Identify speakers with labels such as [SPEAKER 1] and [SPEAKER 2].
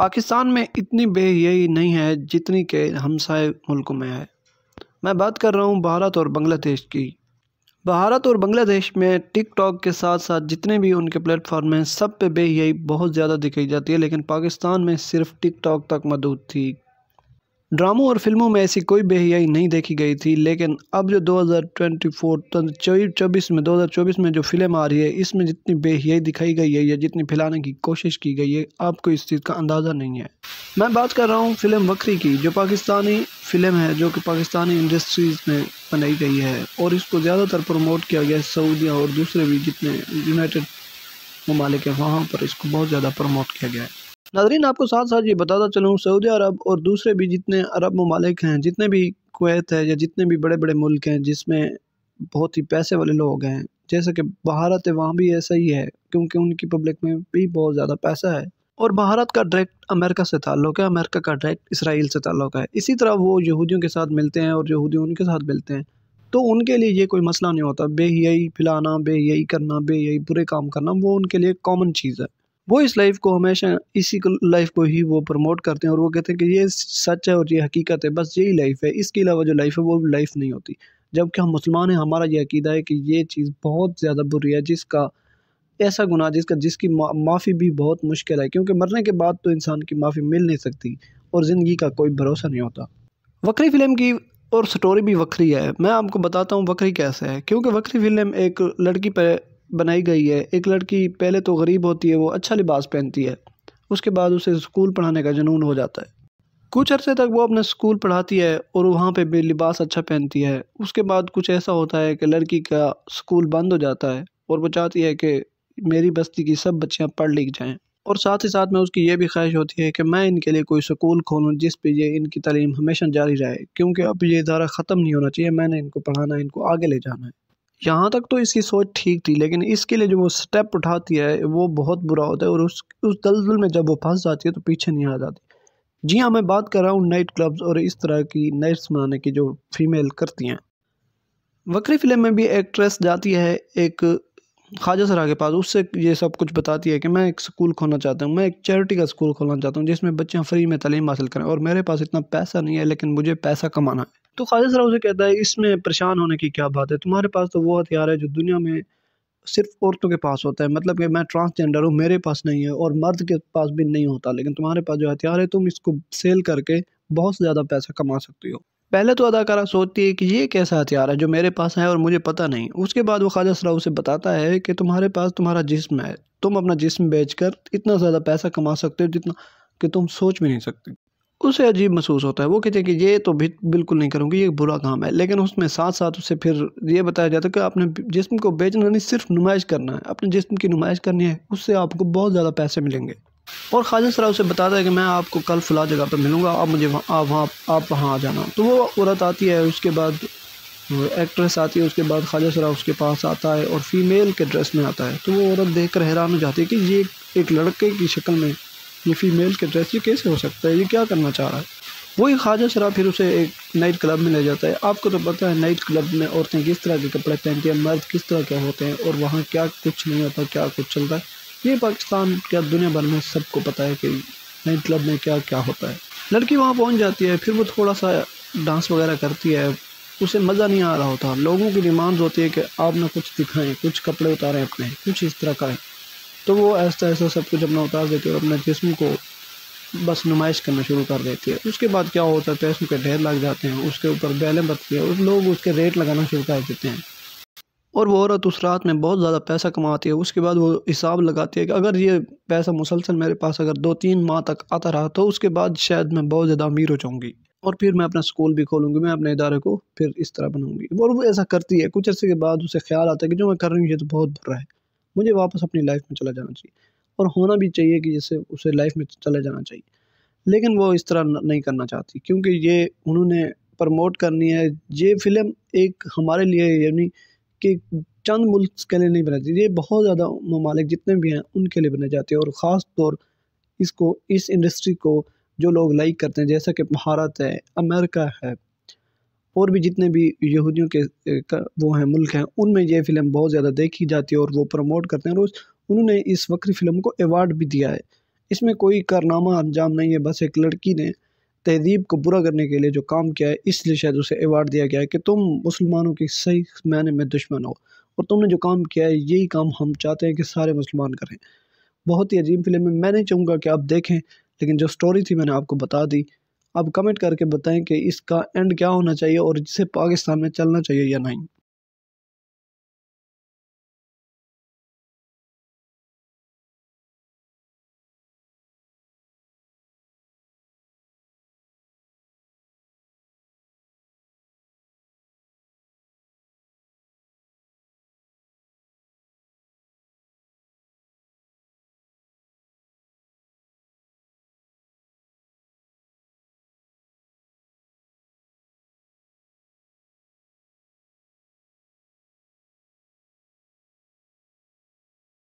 [SPEAKER 1] पाकिस्तान में इतनी बेहयाई नहीं है जितनी के हमसाय मुल्कों में है मैं बात कर रहा हूँ भारत और बांग्लादेश की भारत और बांग्लादेश में टिकटॉक के साथ साथ जितने भी उनके प्लेटफॉर्म हैं सब पे बेहयाई बहुत ज़्यादा दिखाई जाती है लेकिन पाकिस्तान में सिर्फ टिकटॉक तक मदूद थी ड्रामों और फिल्मों में ऐसी कोई बेहियाई नहीं देखी गई थी लेकिन अब जो 2024 तो चौबीस में 2024 में जो फिल्म आ रही है इसमें जितनी बेहियाई दिखाई गई है या जितनी फैलाने की कोशिश की गई है आपको इस चीज़ का अंदाज़ा नहीं है मैं बात कर रहा हूँ फिल्म वक्री की जो पाकिस्तानी फिल्म है जो कि पाकिस्तानी इंडस्ट्रीज़ में बनाई गई है और इसको ज़्यादातर प्रमोट किया गया है सऊदिया और दूसरे भी जितने यूनाइटेड ममालिक हैं वहाँ पर इसको बहुत ज़्यादा प्रमोट किया गया है नाजरीन आपको साथ साथ ये बताता चलूँ सऊदी अरब और दूसरे भी जितने अरब ममालिक हैं जितने भी कुवैत है या जितने भी बड़े बड़े मुल्क हैं जिसमें बहुत ही पैसे वाले लोग हैं जैसे कि भारत है वहाँ भी ऐसा ही है क्योंकि उनकी पब्लिक में भी बहुत ज़्यादा पैसा है और भारत का डायरेक्ट अमेरिका से ताल्लुक है अमेरिका का डायरेक्ट इसराइल से ताल्लुक है इसी तरह वो यहूदियों के साथ मिलते हैं और यहूदी उनके साथ मिलते हैं तो उनके लिए ये कोई मसला नहीं होता बेहियाई फैलाना बेहियाई करना बेहियाई बुरे काम करना वो उनके लिए कॉमन चीज़ है वो इस लाइफ को हमेशा इसी लाइफ को ही वो प्रमोट करते हैं और वो कहते हैं कि ये सच है और ये हकीकत है बस यही लाइफ है इसके अलावा जो लाइफ है वो लाइफ नहीं होती जबकि हम मुसलमान हैं हमारा यह अकीदा है कि ये चीज़ बहुत ज़्यादा बुरी है जिसका ऐसा गुनाह जिसका जिसकी माफ़ी भी बहुत मुश्किल है क्योंकि मरने के बाद तो इंसान की माफ़ी मिल नहीं सकती और ज़िंदगी का कोई भरोसा नहीं होता वक्री फ़िल्म की और स्टोरी भी वक्री है मैं आपको बताता हूँ वक्री कैसे है क्योंकि वक्री फ़िल्म एक लड़की पर बनाई गई है एक लड़की पहले तो गरीब होती है वो अच्छा लिबास पहनती है उसके बाद उसे स्कूल पढ़ाने का जुनून हो जाता है कुछ अरसे तक वो अपना स्कूल पढ़ाती है और वहाँ पे भी लिबास अच्छा पहनती है उसके बाद कुछ ऐसा होता है कि लड़की का स्कूल बंद हो जाता है और वो चाहती है कि मेरी बस्ती की सब बच्चियाँ पढ़ लिख जाएँ और साथ ही साथ में उसकी ये भी ख्वाहिश होती है कि मैं इनके लिए कोई स्कूल खोलूँ जिस पर ये इनकी तलीम हमेशा जारी रहे क्योंकि अब ये इदारा ख़त्म नहीं होना चाहिए मैंने इनको पढ़ाना है इनको आगे ले जाना है यहाँ तक तो इसकी सोच ठीक थी लेकिन इसके लिए जो वो स्टेप उठाती है वो बहुत बुरा होता है और उस उस दलदल में जब वो फंस जाती है तो पीछे नहीं आ जाती जी हाँ मैं बात कर रहा हूँ नाइट क्लब्स और इस तरह की नाइट्स मनाने की जो फीमेल करती हैं वक्री फिल्म में भी एक्ट्रेस जाती है एक ख्वाजा सरा के पास उससे ये सब कुछ बताती है कि मैं एक स्कूल खोलना चाहता हूँ मैं एक चैरिटी का स्कूल खोलना चाहता हूँ जिसमें बच्चे फ्री में तलीम हासिल करें और मेरे पास इतना पैसा नहीं है लेकिन मुझे पैसा कमाना है तो ख्वाजा सरा उसे कहता है इसमें परेशान होने की क्या बात है तुम्हारे पास तो वो हथियार है जो दुनिया में सिर्फ औरतों के पास होता है मतलब कि मैं ट्रांसजेंडर हूँ मेरे पास नहीं है और मर्द के पास भी नहीं होता लेकिन तुम्हारे पास जो हथियार है तुम इसको सेल करके बहुत ज़्यादा पैसा कमा सकती हो पहले तो अदाकारा सोचती है कि ये कैसा हथियार है जो मेरे पास है और मुझे पता नहीं उसके बाद वो ख्वाजा सरा उसे बताता है कि तुम्हारे पास तुम्हारा जिस्म है तुम अपना जिस्म बेचकर इतना ज़्यादा पैसा कमा सकते हो जितना कि तुम सोच भी नहीं सकते उसे अजीब महसूस होता है वो कहते हैं कि ये तो भी बिल्कुल नहीं करूँगी ये बुरा काम है लेकिन उसमें साथ साथ उसे फिर ये बताया जाता है कि आपने जिसम को बेचना नहीं सिर्फ नुमाइश करना है अपने जिसम की नुमाइश करनी है उससे आपको बहुत ज़्यादा पैसे मिलेंगे और खाजन सरा उसे बताता है कि मैं आपको कल फला जगह पर मिलूँगा आप मुझे वहाँ आप वहाँ आप वहाँ आ जाना तो वो औरत आती है उसके बाद एक्ट्रेस आती है उसके बाद खाजा सरा उसके पास आता है और फीमेल के ड्रेस में आता है तो वो औरत देख कर हैरान हो जाती है कि ये एक लड़के की शक्ल में ये फ़ीमेल के ड्रेस ये कैसे हो सकता है ये क्या करना चाह रहा है वही ख्वाजा शरा फिर उसे एक नाइट क्लब में ले जाता है आपको तो पता है नाइट क्लब में औरतें किस तरह के कपड़े पहनती हैं मर्द किस तरह के होते हैं और वहाँ क्या कुछ नहीं होता क्या कुछ चलता है ये पाकिस्तान क्या दुनिया भर में सबको पता है कि नाइट क्लब में क्या क्या होता है लड़की वहाँ पहुँच जाती है फिर वो थोड़ा सा डांस वगैरह करती है उसे मज़ा नहीं आ रहा होता लोगों की डिमांड होती है कि आप ना कुछ दिखाएं कुछ कपड़े उतारें अपने कुछ इस तरह का तो वो ऐसा ऐसा सब कुछ अपना उतार देती है और अपने जिसम को बस नुमाइश करना शुरू कर देती है उसके बाद क्या होता है पैसों तो के ढेर लग जाते हैं उसके ऊपर बैलें बढ़ती है और लोग उसके रेट लगाना शुरू कर देते हैं और वो औरत उस रात में बहुत ज़्यादा पैसा कमाती है उसके बाद वो हिसाब लगाती है कि अगर ये पैसा मुसलसल मेरे पास अगर दो तीन माह तक आता रहा तो उसके बाद शायद मैं बहुत ज़्यादा अमीर हो जाऊँगी और फिर मैं अपना स्कूल भी खोलूँगी मैं अपने इदारे को फिर इस तरह बनाऊँगी और वो ऐसा करती है कुछ अर्से के बाद उसे ख्याल आता है कि जो मैं कर रही हूँ ये तो बहुत बुरा है मुझे वापस अपनी लाइफ में चला जाना चाहिए और होना भी चाहिए कि जैसे उसे लाइफ में चला जाना चाहिए लेकिन वो इस तरह नहीं करना चाहती क्योंकि ये उन्होंने प्रमोट करनी है ये फिल्म एक हमारे लिए यानी कि चंद मुल्क के लिए नहीं बनाती ये बहुत ज़्यादा ममालिक जितने भी हैं उनके लिए बनाई जाती है और ख़ास तौर इसको इस इंडस्ट्री को जो लोग लाइक करते हैं जैसा कि भारत है अमेरिका है और भी जितने भी यहूदियों के वो हैं मुल्क हैं उनमें ये फ़िल्म बहुत ज़्यादा देखी जाती है और वो प्रमोट करते हैं रोज़ उन्होंने इस वक्री फ़िल्म को अवार्ड भी दिया है इसमें कोई कारनामा अंजाम नहीं है बस एक लड़की ने तहजीब को बुरा करने के लिए जो काम किया है इसलिए शायद उसे अवार्ड दिया गया है कि तुम मुसलमानों के सही मायने में दुश्मन हो और तुमने जो काम किया है यही काम हम चाहते हैं कि सारे मुसलमान करें बहुत ही अजीब फिल्म है मैं नहीं चाहूँगा कि आप देखें लेकिन जो स्टोरी थी मैंने आपको बता दी आप कमेंट करके बताएं कि इसका एंड क्या होना चाहिए और इसे पाकिस्तान में चलना चाहिए या नहीं